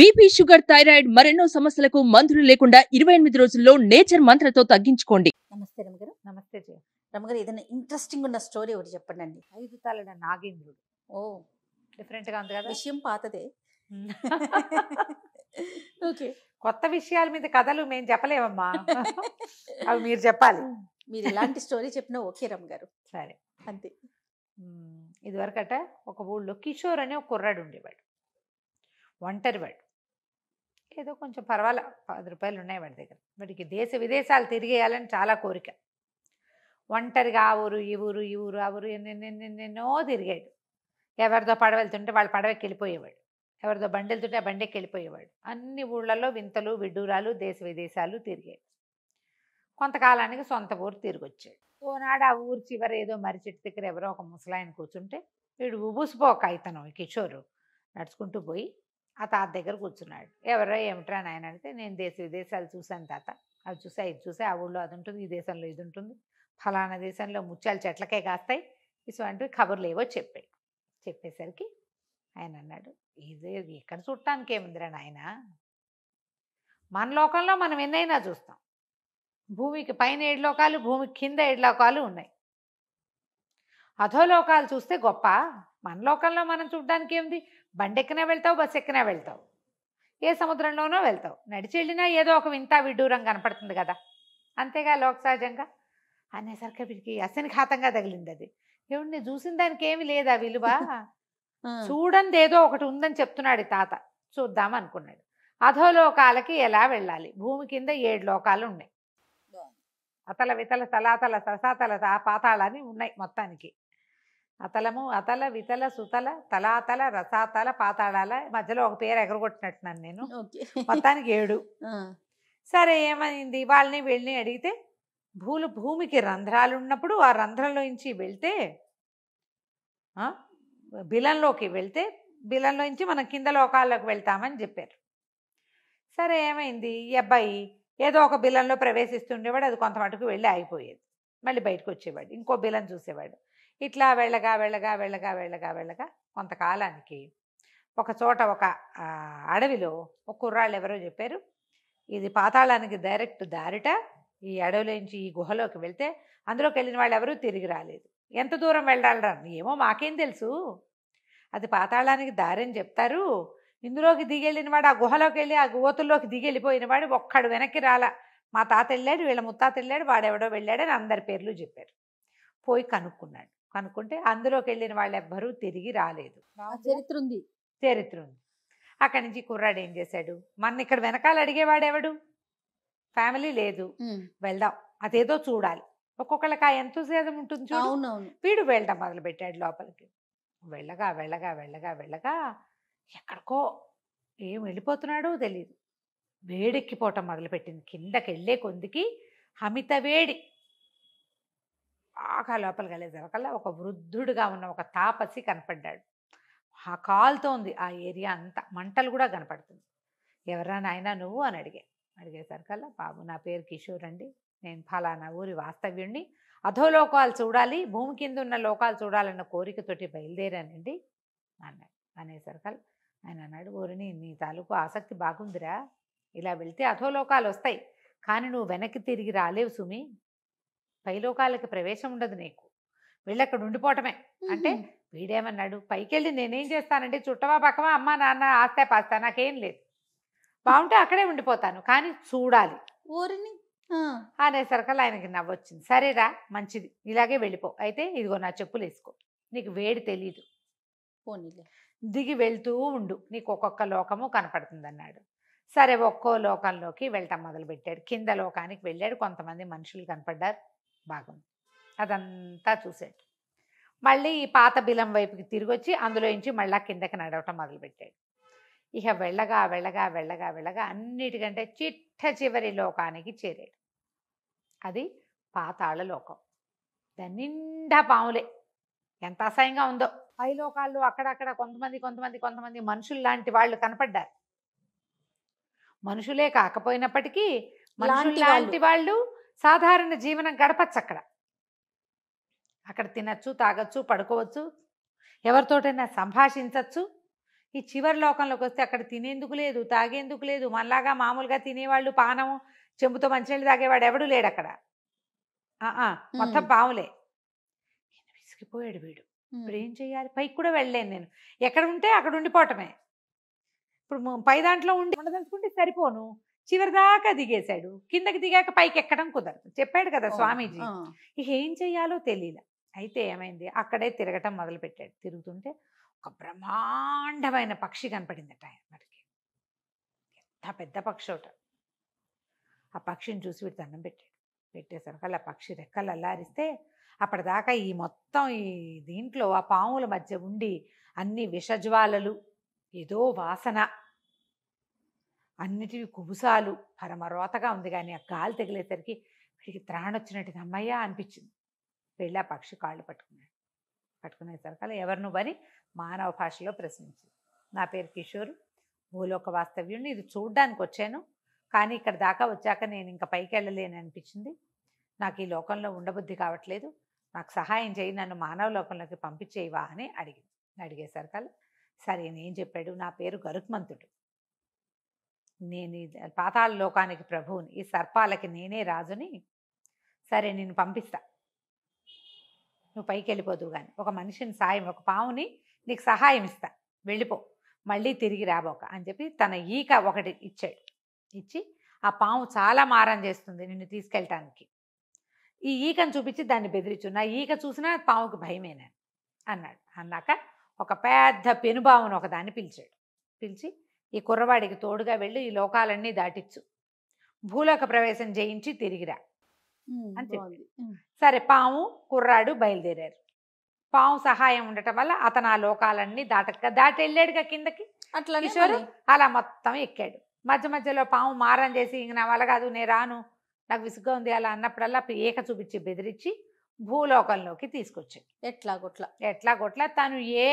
BP sugar thyroid మరెన్నో సమస్యలకు మందులు లేకుండా ఇరవై ఎనిమిది రోజుల్లో నేచర్ మంత్రతో తగ్గించుకోండి నమస్తే రమగారు నమస్తే జయ రమగారు ఏదైనా ఇంట్రెస్టింగ్ ఉన్న స్టోరీ ఒకటి చెప్పండి అండి ఐదు తలడ నాగేంద్రుడు ఓ డిఫరెంట్గా ఉంది కదా విషయం పాతదే ఓకే కొత్త విషయాల మీద కథలు మేము చెప్పలేమమ్మా అవి మీరు చెప్పాలి మీరు ఎలాంటి స్టోరీ చెప్పినా ఓకే రమ్ గారు సరే అంతే ఇదివరకట ఒక ఊళ్ళో కిషోర్ అనే ఒక కుర్రాడు ఉండేవాడు వాడు ఏదో కొంచెం పర్వాలే పది రూపాయలు ఉన్నాయి వాడి దగ్గర వాడికి దేశ విదేశాలు తిరిగేయాలని చాలా కోరిక ఒంటరిగా ఆ ఊరు ఈ ఊరు ఈ ఊరు ఆ ఊరు ఎన్నెన్నెన్నెన్నో తిరిగాడు ఎవరితో పడవెళ్తుంటే వాళ్ళ పడవకి వెళ్ళిపోయేవాడు ఎవరితో బండి వెళ్తుంటే ఆ బండికి వెళ్ళిపోయేవాడు అన్ని ఊళ్ళల్లో వింతలు విడ్డూరాలు దేశ విదేశాలు తిరిగాడు కొంతకాలానికి సొంత ఊరు తిరిగి వచ్చాడు ఓనాడు ఆ ఊరు చివర ఏదో మరి చెట్టు దగ్గర ఎవరో ఒక ముసలాయన కూర్చుంటే వీడు ఉబుసుపోక ఇతను కిషోరు నడుచుకుంటూ పోయి ఆ తాత దగ్గర కూర్చున్నాడు ఎవరో ఏమిట్రా నాయన అంటే నేను దేశ విదేశాలు చూశాను తాత అవి చూసా ఇది చూసా ఆ ఊళ్ళో అది ఉంటుంది ఈ దేశంలో ఇది ఉంటుంది ఫలానా దేశంలో ముత్యాలు చెట్లకే కాస్తాయి ఇటువంటివి కబుర్లు ఏవో చెప్పాయి చెప్పేసరికి ఆయన అన్నాడు ఇదే ఎక్కడ చూడటానికి ఏముందిరా నాయన మన లోకంలో మనం ఎన్నైనా చూస్తాం భూమికి పైన ఏడు లోకాలు భూమికి కింద ఏడు లోకాలు ఉన్నాయి అధోలోకాలు చూస్తే గొప్ప మన లోకంలో మనం చూడడానికి ఏంది బండెక్కినా వెళ్తావు బస్ ఎక్కినా వెళ్తావు ఏ సముద్రంలోనో వెళ్తావు నడిచి వెళ్ళినా ఏదో ఒక వింత విడ్డూరం కనపడుతుంది కదా అంతేగా లోకసహజంగా అనేసరికి వీడికి అసనిఘాతంగా తగిలింది అది ఏమండి చూసిన దానికి ఏమి లేదా విలువ చూడండి ఏదో ఒకటి ఉందని చెప్తున్నాడు తాత చూద్దాం అనుకున్నాడు అధోలోకాలకి ఎలా వెళ్ళాలి భూమి కింద ఏడు లోకాలు ఉన్నాయి అతల వితల తలాతల ససాతల పాతాళాన్ని ఉన్నాయి మొత్తానికి అతలము అతల వితల సుతల తలాతల రసాతల పాతాళాల మధ్యలో ఒక పేరు ఎగరగొట్టినట్టున్నాను నేను మొత్తానికి ఏడు సరే ఏమైంది వాళ్ళని వెళ్ళి అడిగితే భూలు భూమికి రంధ్రాలు ఉన్నప్పుడు ఆ రంధ్రంలోంచి వెళ్తే బిలంలోకి వెళ్తే బిలంలోంచి మనం కింద లోకాల్లోకి వెళ్తామని చెప్పారు సరే ఏమైంది ఈ అబ్బాయి ఏదో ఒక బిలంలో ప్రవేశిస్తుండేవాడు అది కొంతమటుకు వెళ్ళి ఆగిపోయేది మళ్ళీ బయటకు వచ్చేవాడు ఇంకో బిలం చూసేవాడు ఇట్లా వెళ్ళగా వెళ్ళగా వెళ్ళగా వెళ్ళగా వెళ్ళగా కొంతకాలానికి ఒక చోట ఒక అడవిలో ఒక కుర్రాళ్ళు ఎవరో చెప్పారు ఇది పాతాళానికి డైరెక్ట్ దారిట ఈ అడవిలోంచి ఈ గుహలోకి వెళ్తే అందులోకి వెళ్ళిన వాళ్ళు ఎవరూ తిరిగి రాలేదు ఎంత దూరం వెళ్ళాలరా ఏమో మాకేం తెలుసు అది పాతాళానికి దారి అని చెప్తారు ఇందులోకి దిగెళ్ళినవాడు ఆ గుహలోకి వెళ్ళి ఆ గోతుల్లోకి దిగెళ్ళిపోయినవాడు ఒక్కడు వెనక్కి రాలా మా తాత వెళ్ళాడు వీళ్ళ ముత్తాత వెళ్ళాడు వాడెవడో వెళ్ళాడని అందరి పేర్లు చెప్పారు పోయి కనుక్కున్నాడు అనుకుంటే అందులోకి వెళ్ళిన వాళ్ళు ఎవ్వరూ తిరిగి రాలేదు చరిత్ర ఉంది చరిత్ర ఉంది అక్కడి నుంచి కుర్రాడు ఏం చేశాడు మన ఇక్కడ వెనకాల ఎవడు ఫ్యామిలీ లేదు వెళ్దాం అదేదో చూడాలి ఒక్కొక్కళ్ళకి ఆ సేదం ఉంటుంది చూడు వీడు వెళ్ళడం మొదలుపెట్టాడు లోపలికి వెళ్ళగా వెళ్ళగా వెళ్ళగా వెళ్ళగా ఎక్కడికో ఏం వెళ్ళిపోతున్నాడో తెలియదు వేడెక్కిపోవటం మొదలుపెట్టింది కిందకి వెళ్ళే కొందికి హమిత వేడి బాగా లోపలికి వెళ్ళే జరగల్లా ఒక వృద్ధుడుగా ఉన్న ఒక తాపసి కనపడ్డాడు ఆ కాల్తో ఉంది ఆ ఏరియా అంతా మంటలు కూడా కనపడుతుంది ఎవరైనా అయినా నువ్వు అని అడిగా అడిగేసరికల్లా బాబు నా పేరు కిషోర్ అండి నేను ఫలానా ఊరి వాస్తవ్యుణ్ణి అధోలోకాలు చూడాలి భూమి కింద ఉన్న లోకాలు చూడాలన్న కోరికతోటి బయలుదేరానండి అన్నాడు అనేసరికల్లా ఆయన అన్నాడు ఊరిని నీ తాలూకు ఆసక్తి బాగుందిరా ఇలా వెళ్తే అధోలోకాలు వస్తాయి కానీ నువ్వు వెనక్కి తిరిగి రాలేవు సుమి పైలోకాలకి ప్రవేశం ఉండదు నీకు వీళ్ళు అక్కడ ఉండిపోవటమే అంటే వీడేమన్నాడు పైకి వెళ్ళి నేనేం చేస్తానంటే చుట్టవా పక్కవా అమ్మ నాన్న ఆస్తే పాస్తా నాకేం లేదు బాగుంటే అక్కడే ఉండిపోతాను కానీ చూడాలి ఊరిని అనేసరికల్ ఆయనకి నవ్వొచ్చింది సరేరా మంచిది ఇలాగే వెళ్ళిపో అయితే ఇదిగో నా చెప్పులు వేసుకో నీకు వేడి తెలీదు పోనీలే దిగి వెళ్తూ ఉండు నీకు ఒక్కొక్క లోకము కనపడుతుంది అన్నాడు సరే ఒక్కో లోకంలోకి వెళ్ళటం మొదలుపెట్టాడు కింద లోకానికి వెళ్ళాడు కొంతమంది మనుషులు కనపడ్డారు బాగుంది అదంతా చూశాడు మళ్ళీ ఈ పాత బిలం వైపుకి తిరిగి వచ్చి నుంచి మళ్ళా కిందకి నడవటం మొదలుపెట్టాడు ఇక వెళ్ళగా వెళ్ళగా వెళ్ళగా వెళ్ళగా అన్నిటికంటే చిట్ట చివరి లోకానికి చేరాడు అది పాతాళ లోకం దాని నిండా పాములే ఎంత అసహ్యంగా ఉందో పై లోకాల్లో అక్కడక్కడ కొంతమంది కొంతమంది కొంతమంది మనుషులు లాంటి వాళ్ళు కనపడ్డారు మనుషులే కాకపోయినప్పటికీ మనుషులు లాంటి వాళ్ళు సాధారణ జీవనం గడపచ్చు అక్కడ అక్కడ తినచ్చు తాగొచ్చు పడుకోవచ్చు ఎవరితోటైనా సంభాషించవచ్చు ఈ చివరి లోకంలోకి వస్తే అక్కడ తినేందుకు లేదు తాగేందుకు లేదు మనలాగా మామూలుగా తినేవాళ్ళు పానము చెంబుతో మంచినీళ్ళు తాగేవాడు ఎవడు లేడు అక్కడ మొత్తం పాములే విసిగిపోయాడు వీడు ఇప్పుడు ఏం చేయాలి పైకి కూడా వెళ్ళలేను నేను ఎక్కడ ఉంటే అక్కడ ఉండిపోవటమే ఇప్పుడు పై దాంట్లో ఉండి ఉండదలుచుకుంటే సరిపోను చివరిదాకా దిగేశాడు కిందకి దిగాక పైకి ఎక్కడం కుదరదు చెప్పాడు కదా స్వామీజీ ఇక ఏం చెయ్యాలో తెలియలే అయితే ఏమైంది అక్కడే తిరగటం మొదలుపెట్టాడు తిరుగుతుంటే ఒక బ్రహ్మాండమైన పక్షి కనపడిందట ఆయనకి ఎంత పెద్ద పక్షి ఒకట ఆ పక్షిని చూసి వీడు దండం పెట్టాడు పెట్టేసరికి అలా పక్షి రెక్కలు అల్లారిస్తే అప్పటిదాకా ఈ మొత్తం ఈ దీంట్లో ఆ పాముల మధ్య ఉండి అన్ని విషజ్వాలలు ఏదో వాసన అన్నిటివి కుబుసాలు పరమరోతగా ఉంది కానీ ఆ కాలు తగిలేసరికి వీడికి త్రాణొచ్చినట్టుగా అమ్మయ్యా అనిపించింది వెళ్ళి పక్షి కాళ్ళు పట్టుకున్నాడు పట్టుకునేసరికి ఎవరు నువ్వని మానవ భాషలో ప్రశ్నించింది నా పేరు కిషోర్ భూలోక వాస్తవ్యుడిని ఇది చూడ్డానికి వచ్చాను కానీ ఇక్కడ దాకా వచ్చాక నేను ఇంకా పైకి వెళ్ళలేని అనిపించింది నాకు ఈ లోకంలో ఉండబుద్ధి కావట్లేదు నాకు సహాయం చేయి నన్ను మానవ లోకంలోకి పంపించేవా అని అడిగింది అడిగేసరికల్ సరే నేను చెప్పాడు నా పేరు గరుత్మంతుడు నేను పాతాళ లోకానికి ప్రభువుని ఈ సర్పాలకి నేనే రాజుని సరే నేను పంపిస్తా నువ్వు పైకి వెళ్ళిపోదు కానీ ఒక మనిషిని సాయం ఒక పావుని నీకు సహాయం ఇస్తా వెళ్ళిపో మళ్ళీ తిరిగి రాబోక అని చెప్పి తన ఈక ఒకటి ఇచ్చాడు ఇచ్చి ఆ పాము చాలా మారం చేస్తుంది నిన్ను తీసుకెళ్ళటానికి ఈ ఈకను చూపించి దాన్ని బెదిరించు నా ఈక చూసినా పాముకి భయమేనా అన్నాడు అన్నాక ఒక పెద్ద పెనుబావును ఒకదాన్ని పిలిచాడు పిలిచి ఈ కుర్రవాడికి తోడుగా వెళ్ళి ఈ లోకాలన్నీ దాటిచ్చు భూలోక ప్రవేశం చేయించి తిరిగిరా అని చెప్పింది సరే పాము కుర్రాడు బయలుదేరారు పాము సహాయం ఉండటం వల్ల అతను ఆ లోకాలన్నీ దాటక దాటి వెళ్ళాడుగా కిందకి అట్లా కిషోర్ అలా మొత్తం ఎక్కాడు మధ్య మధ్యలో పాము మారం చేసి ఇంక నా వల్ల కాదు నేను రాను నాకు విసుగ్గా ఉంది అలా అన్నప్పుడల్లా ఏక చూపించి బెదిరించి భూలోకంలోకి తీసుకొచ్చాడు ఎట్లా గొట్ల ఎట్లా గొట్ల తను ఏ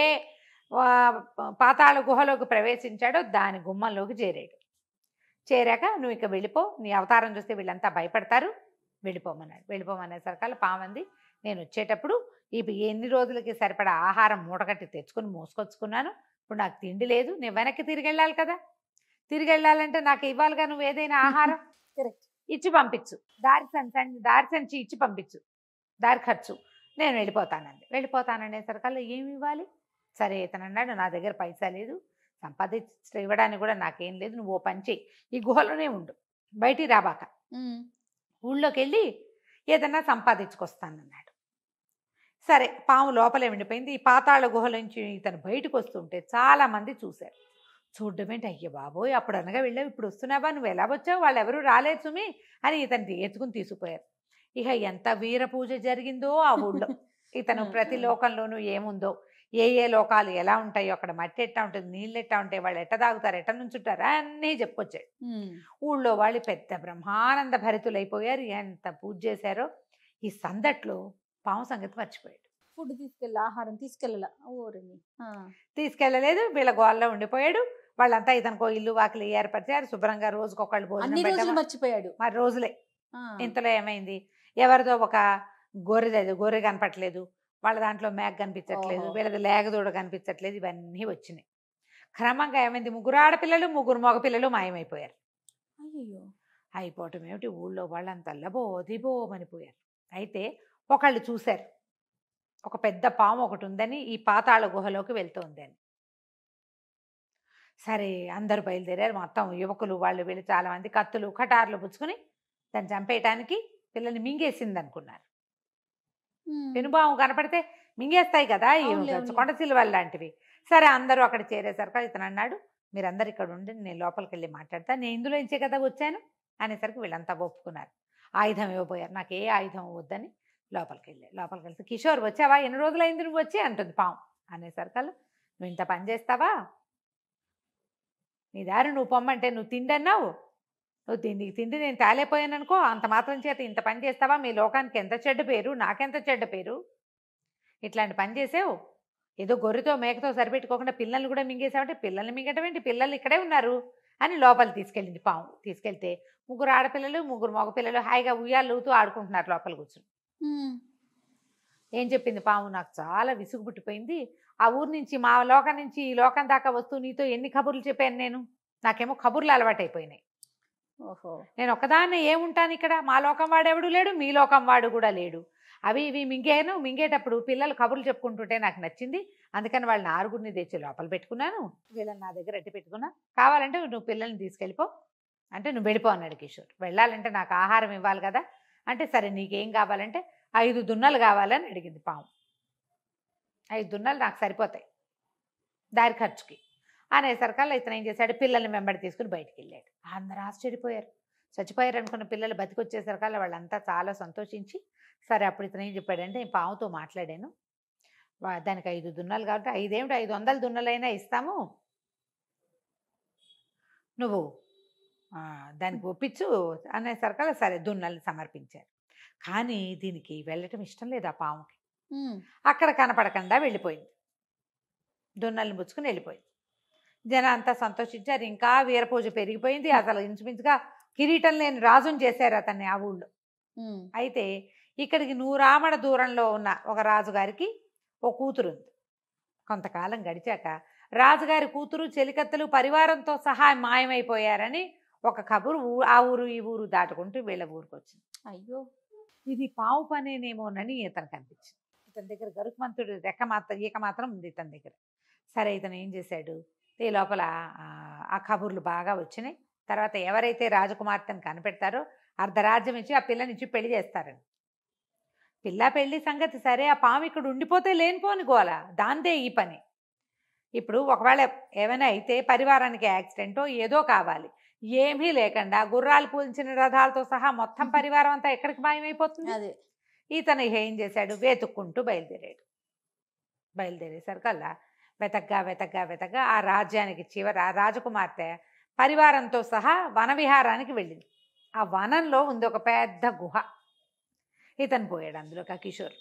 పాతాళ గుహలోకి ప్రవేశించాడో దాని గుమ్మంలోకి చేరాడు చేరాక నువ్వు ఇక వెళ్ళిపో నీ అవతారం చూస్తే వీళ్ళంతా భయపడతారు వెళ్ళిపోమన్నాడు సరికాలు పామంది నేను వచ్చేటప్పుడు ఇప్పుడు ఎన్ని రోజులకి సరిపడా ఆహారం మూటగట్టి తెచ్చుకొని మోసుకొచ్చుకున్నాను ఇప్పుడు నాకు తిండి లేదు నేను వెనక్కి తిరిగి వెళ్ళాలి కదా తిరిగి వెళ్ళాలంటే నాకు ఇవ్వాలిగా నువ్వు ఏదైనా ఆహారం ఇచ్చి పంపించు దారి సంచి దారి సంచి ఇచ్చి పంపించు దారి ఖర్చు నేను వెళ్ళిపోతానండి సరికాలు ఏమి ఇవ్వాలి సరే ఇతను అన్నాడు నా దగ్గర పైసా లేదు సంపాదించి ఇవ్వడానికి కూడా నాకేం లేదు నువ్వు ఓ పని చేయి ఈ గుహలోనే ఉండు బయటికి రాబాక ఊళ్ళోకి వెళ్ళి ఏదన్నా సంపాదించుకొస్తానన్నాడు సరే పాము లోపలే ఉండిపోయింది ఈ పాతాళ గుహల నుంచి ఇతను బయటకు వస్తుంటే చాలామంది చూశారు చూడడం ఏంటి అయ్య బాబోయ్ అప్పుడు అనగా వెళ్ళావు ఇప్పుడు వస్తున్నావా నువ్వు ఎలా వచ్చావు వాళ్ళు ఎవరు రాలేదు సుమి అని ఇతను ఎత్తుకుని తీసుకుపోయారు ఇక ఎంత వీర పూజ జరిగిందో ఆ ఊళ్ళో ఇతను ప్రతి లోకంలోనూ ఏముందో ఏ ఏ లోకాలు ఎలా ఉంటాయో అక్కడ మట్టి ఎట్టా ఉంటుంది నీళ్ళు ఎట్టా ఉంటాయి వాళ్ళు ఎట్ట తాగుతారు ఎట్ట ఉంటారా అన్నీ చెప్పుకొచ్చాడు ఊళ్ళో వాళ్ళు పెద్ద బ్రహ్మానంద భరితులు అయిపోయారు ఎంత పూజ చేశారో ఈ సందట్లో పాము సంగతి మర్చిపోయాడు ఫుడ్ తీసుకెళ్ళ ఆహారం తీసుకెళ్ళాల ఊరిని తీసుకెళ్ళలేదు వీళ్ళ గోల్లో ఉండిపోయాడు వాళ్ళంతా ఇతనికో ఇల్లు వాకిలి ఏర్పరిచారు శుభ్రంగా రోజుకి ఒకళ్ళు భోజనం మర్చిపోయాడు మరి రోజులే ఇంతలో ఏమైంది ఎవరిదో ఒక గొర్రె గొర్రె కనపట్లేదు వాళ్ళ దాంట్లో మ్యాగ్ కనిపించట్లేదు వీళ్ళది లేగదూడ కనిపించట్లేదు ఇవన్నీ వచ్చినాయి క్రమంగా ఏమైంది ముగ్గురు ఆడపిల్లలు ముగ్గురు మగపిల్లలు మాయమైపోయారు అయ్యో అయిపోవటం ఏమిటి ఊళ్ళో వాళ్ళంతా లబో దిబో అయితే ఒకళ్ళు చూశారు ఒక పెద్ద పాము ఒకటి ఉందని ఈ పాతాళ గుహలోకి వెళ్తోంది అని సరే అందరు బయలుదేరారు మొత్తం యువకులు వాళ్ళు వీళ్ళు చాలామంది కత్తులు కటార్లు పుచ్చుకుని దాన్ని చంపేయటానికి పిల్లల్ని మింగేసింది అనుకున్నారు పెనుబావం కనపడితే మింగేస్తాయి కదా కొండ సిల్వల్ లాంటివి సరే అందరూ అక్కడ చేరేసరికి ఇతను అన్నాడు మీరందరు ఇక్కడ ఉండి నేను లోపలికి వెళ్ళి మాట్లాడతాను నేను ఇందులో ఇచ్చే కదా వచ్చాను అనేసరికి వీళ్ళంతా ఒప్పుకున్నారు ఆయుధం ఇవ్వబోయారు నాకు ఏ ఆయుధం వద్దని లోపలికి వెళ్ళి లోపలికి వెళ్తే కిషోర్ వచ్చావా ఎన్ని రోజులైంది నువ్వు వచ్చి అంటుంది పాము అనేసరికి నువ్వు ఇంత పని చేస్తావా నీ దారి నువ్వు పొమ్మంటే నువ్వు తిండన్నావు దీనికి తిండి నేను తాలేపోయాను అనుకో అంత మాత్రం చేత ఇంత పని చేస్తావా మీ లోకానికి ఎంత చెడ్డ పేరు నాకెంత చెడ్డ పేరు ఇట్లాంటి పని చేసావు ఏదో గొర్రెతో మేకతో సరిపెట్టుకోకుండా పిల్లల్ని కూడా మింగేసామంటే పిల్లల్ని మింగటం ఏంటి పిల్లలు ఇక్కడే ఉన్నారు అని లోపలి తీసుకెళ్ళింది పాము తీసుకెళ్తే ముగ్గురు ఆడపిల్లలు ముగ్గురు మగపిల్లలు హాయిగా ఉయ్యాలుతూ ఆడుకుంటున్నారు లోపల కూర్చుని ఏం చెప్పింది పాము నాకు చాలా విసుగుబుట్టిపోయింది ఆ ఊరు నుంచి మా లోకం నుంచి ఈ లోకం దాకా వస్తూ నీతో ఎన్ని కబుర్లు చెప్పాను నేను నాకేమో కబుర్లు అలవాటైపోయినాయి నేను ఒకదాన్ని ఏముంటాను ఇక్కడ మా లోకం వాడెవడు లేడు మీ లోకం వాడు కూడా లేడు అవి ఇవి మింగాను మింగేటప్పుడు పిల్లలు కబుర్లు చెప్పుకుంటుంటే నాకు నచ్చింది అందుకని వాళ్ళని ఆరుగురిని తెచ్చి లోపల పెట్టుకున్నాను వీళ్ళని నా దగ్గర అట్టి పెట్టుకున్నా కావాలంటే నువ్వు పిల్లల్ని తీసుకెళ్ళిపో అంటే నువ్వు వెళ్ళిపో అన్నాడు కిషోర్ వెళ్ళాలంటే నాకు ఆహారం ఇవ్వాలి కదా అంటే సరే నీకేం కావాలంటే ఐదు దున్నలు కావాలని అడిగింది పాము ఐదు దున్నలు నాకు సరిపోతాయి దారి ఖర్చుకి అనేసరికల్లా ఇతను ఏం చేశాడు పిల్లల్ని వెంబడి తీసుకుని బయటికి వెళ్ళాడు అందరూ ఆశ్చర్యపోయారు చచ్చిపోయారు అనుకున్న పిల్లలు బతికొచ్చేసరికల్లా వాళ్ళంతా చాలా సంతోషించి సరే అప్పుడు ఇతను ఏం చెప్పాడంటే నేను పాముతో మాట్లాడాను దానికి ఐదు దున్నలు కాబట్టి ఐదేమిటి ఐదు వందల దున్నలైనా ఇస్తాము నువ్వు దానికి ఒప్పించు అనేసరికల్లా సరే దున్నల్ని సమర్పించారు కానీ దీనికి వెళ్ళటం ఇష్టం లేదు ఆ పాముకి అక్కడ కనపడకుండా వెళ్ళిపోయింది దున్నల్ని ముచ్చుకుని వెళ్ళిపోయింది జనం అంతా సంతోషించారు ఇంకా వీరపూజ పెరిగిపోయింది అసలు ఇంచుమించుగా కిరీటం లేని రాజుని చేశారు అతన్ని ఆ ఊళ్ళో అయితే ఇక్కడికి నూరామడ దూరంలో ఉన్న ఒక రాజుగారికి ఓ కూతురు ఉంది కొంతకాలం గడిచాక రాజుగారి కూతురు చెలికత్తలు పరివారంతో సహా మాయమైపోయారని ఒక కబురు ఆ ఊరు ఈ ఊరు దాటుకుంటూ వీళ్ళ ఊరికి వచ్చింది అయ్యో ఇది పావు పనేనేమోనని ఇతను కనిపించింది ఇతని దగ్గర గరుకు మంతుడు రెక్క మాత్రం ఈక మాత్రం ఉంది ఇతని దగ్గర సరే ఇతను ఏం చేశాడు ఈ లోపల ఆ కబుర్లు బాగా వచ్చినాయి తర్వాత ఎవరైతే రాజకుమార్తెను కనిపెడతారో అర్ధరాజ్యం ఇచ్చి ఆ ఇచ్చి పెళ్లి చేస్తారని పిల్ల పెళ్లి సంగతి సరే ఆ పాము ఇక్కడ ఉండిపోతే లేనిపోని గోల దాందే ఈ పని ఇప్పుడు ఒకవేళ ఏమైనా అయితే పరివారానికి యాక్సిడెంటో ఏదో కావాలి ఏమీ లేకుండా గుర్రాలు పూల్చిన రథాలతో సహా మొత్తం పరివారం అంతా ఎక్కడికి మాయమైపోతుంది అది ఈతను ఏం చేశాడు వేతుక్కుంటూ బయలుదేరాడు బయలుదేరేసరికల్లా వెతగ్గా వెతగ్గా వెతగ్గా ఆ రాజ్యానికి చివరి ఆ రాజకుమార్తె పరివారంతో సహా వనవిహారానికి వెళ్ళింది ఆ వనంలో ఉంది ఒక పెద్ద గుహ ఇతను పోయాడు అందులోకి ఆ కిషోర్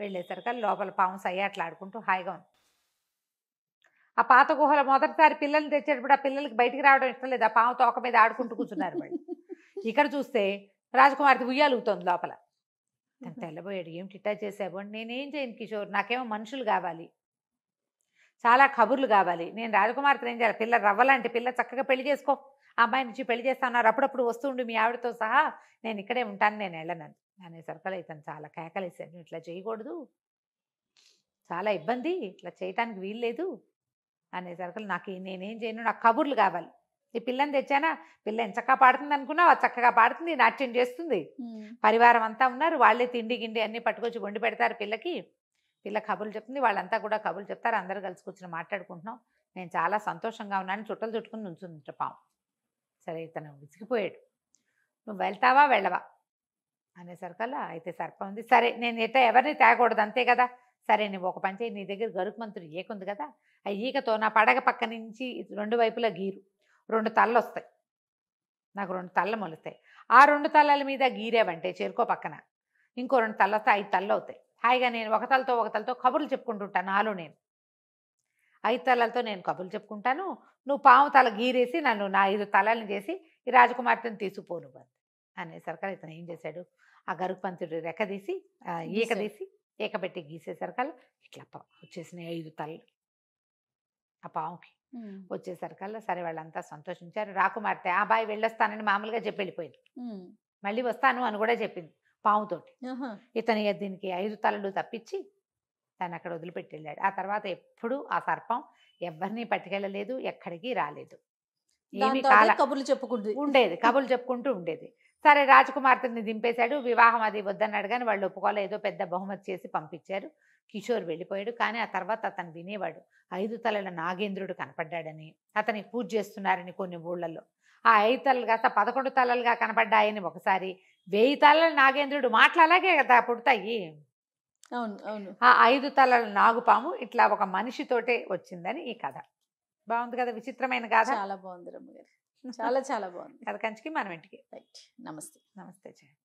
వెళ్ళేసరికి లోపల పాము సయ్యాట్లాడుకుంటూ హాయిగా ఉంది ఆ పాత గుహలో మొదటిసారి పిల్లల్ని తెచ్చేటప్పుడు ఆ పిల్లలకి బయటికి రావడం ఇష్టం లేదు ఆ పాము తోక మీద ఆడుకుంటూ కూర్చున్నారు వాళ్ళు ఇక్కడ చూస్తే రాజకుమార్తె ఉయ్యాలుగుతోంది లోపల తెల్లబోయాడు ఏమిటి ఇట్టా చేసావు నేనేం చేయను కిషోర్ నాకేమో మనుషులు కావాలి చాలా కబుర్లు కావాలి నేను రాజకుమార్తె ఏం చేయాలి పిల్ల రవ్వలాంటి పిల్ల చక్కగా పెళ్లి చేసుకో అమ్మాయి నుంచి పెళ్లి చేస్తా ఉన్నారు అప్పుడప్పుడు వస్తుండు మీ ఆవిడతో సహా నేను ఇక్కడే ఉంటాను నేను వెళ్ళను అనేసరికలు ఇతను చాలా కేకలేసాను ఇట్లా చేయకూడదు చాలా ఇబ్బంది ఇట్లా చేయటానికి వీలు లేదు అనేసరికి నాకు నేనేం చేయను నాకు కబుర్లు కావాలి ఈ పిల్లని తెచ్చానా పిల్ల చక్కగా పాడుతుంది అనుకున్నా చక్కగా పాడుతుంది నాట్యం చేస్తుంది పరివారం అంతా ఉన్నారు వాళ్ళే తిండి గిండి అన్నీ పట్టుకొచ్చి వండి పెడతారు పిల్లకి పిల్ల కబుర్లు చెప్తుంది వాళ్ళంతా కూడా కబుర్లు చెప్తారు అందరూ కలిసి కూర్చొని మాట్లాడుకుంటున్నాం నేను చాలా సంతోషంగా ఉన్నాను చుట్టలు చుట్టుకుని నుంచుంట పాము సరే ఇతను విసిగిపోయాడు నువ్వు వెళ్తావా వెళ్ళవా అనేసరికల్లా అయితే సర్పం ఉంది సరే నేను ఎట్ట ఎవరిని తేగకూడదు అంతే కదా సరే నువ్వు ఒక పని చేయి నీ దగ్గర గరుకు మంత్రుడు ఏకుంది కదా ఆ ఈకతో నా పడగ పక్క నుంచి రెండు వైపులా గీరు రెండు తలలు వస్తాయి నాకు రెండు తల్ల మొలుస్తాయి ఆ రెండు తల్లల మీద గీరేవంటే చేరుకో పక్కన ఇంకో రెండు వస్తాయి ఐదు తల్లు అవుతాయి హాయిగా నేను ఒక తలతో ఒక తలతో కబుర్లు చెప్పుకుంటుంటాను నాలో నేను ఐదు తలలతో నేను కబుర్లు చెప్పుకుంటాను నువ్వు పాము తల గీరేసి నన్ను నా ఐదు తలల్ని చేసి ఈ రాజకుమార్తెను తీసుకుపోను అనే అనేసరికల్ ఇతను ఏం చేశాడు ఆ గరుగు పంతుడు రెక్కదీసి ఈకదీసి గీసే గీసేసరికల్ ఇట్లా వచ్చేసినాయి ఐదు తలలు ఆ పాముకి వచ్చేసరికల్లా సరే వాళ్ళంతా సంతోషించారు రాకుమార్తె ఆ బాయ్ వెళ్ళొస్తానని మామూలుగా చెప్పి వెళ్ళిపోయింది మళ్ళీ వస్తాను అని కూడా చెప్పింది పాముతోటి ఇతని దీనికి ఐదు తలలు తప్పించి దాన్ని అక్కడ వదిలిపెట్టి వెళ్ళాడు ఆ తర్వాత ఎప్పుడు ఆ సర్పం ఎవరిని పట్టుకెళ్ళలేదు ఎక్కడికి రాలేదు ఏమి కాల కబుర్లు చెప్పుకుంటూ ఉండేది కబుర్లు చెప్పుకుంటూ ఉండేది సరే రాజకుమార్తెని దింపేశాడు వివాహం అది వద్దన్నాడు కానీ వాళ్ళు ఒప్పుకోలే ఏదో పెద్ద బహుమతి చేసి పంపించారు కిషోర్ వెళ్ళిపోయాడు కానీ ఆ తర్వాత అతను వినేవాడు ఐదు తలల నాగేంద్రుడు కనపడ్డాడని అతనికి పూజ చేస్తున్నారని కొన్ని ఊళ్ళల్లో ఆ ఐదు తలలు కాస్త పదకొండు తలలుగా కనపడ్డాయని ఒకసారి వెయ్యి తలల నాగేంద్రుడు మాటలు అలాగే కదా పుడతాయి అవును అవును ఆ ఐదు తలల నాగుపాము ఇట్లా ఒక మనిషితోటే వచ్చిందని ఈ కథ బాగుంది కదా విచిత్రమైన కథ చాలా బాగుంది రమ్మ గారు చాలా చాలా బాగుంది కథ కంచికి మనం ఇంటికి రైట్ నమస్తే నమస్తే